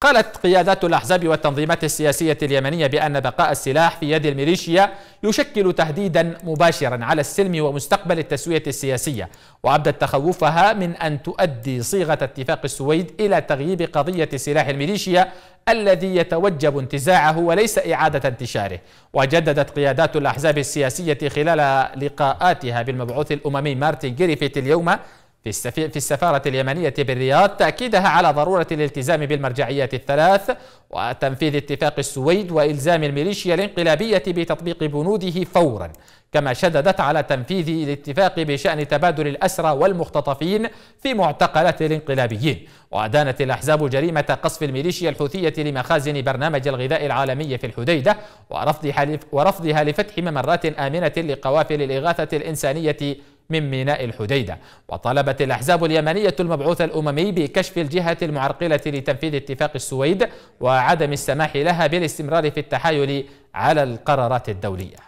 قالت قيادات الأحزاب والتنظيمات السياسية اليمنية بأن بقاء السلاح في يد الميليشيا يشكل تهديدا مباشرا على السلم ومستقبل التسوية السياسية وأبدت تخوفها من أن تؤدي صيغة اتفاق السويد إلى تغييب قضية سلاح الميليشيا الذي يتوجب انتزاعه وليس إعادة انتشاره وجددت قيادات الأحزاب السياسية خلال لقاءاتها بالمبعوث الأممي مارتن جريفيت اليوم في, في السفارة اليمنية بالرياض تأكيدها على ضرورة الالتزام بالمرجعيات الثلاث وتنفيذ اتفاق السويد وإلزام الميليشيا الانقلابية بتطبيق بنوده فورا كما شددت على تنفيذ الاتفاق بشأن تبادل الأسرى والمختطفين في معتقلات الانقلابيين وأدانت الأحزاب جريمة قصف الميليشيا الحوثية لمخازن برنامج الغذاء العالمي في الحديدة ورفضها لفتح ممرات آمنة لقوافل الإغاثة الإنسانية من ميناء الحديدة وطلبت الأحزاب اليمنية المبعوث الأممي بكشف الجهة المعرقلة لتنفيذ اتفاق السويد وعدم السماح لها بالاستمرار في التحايل على القرارات الدولية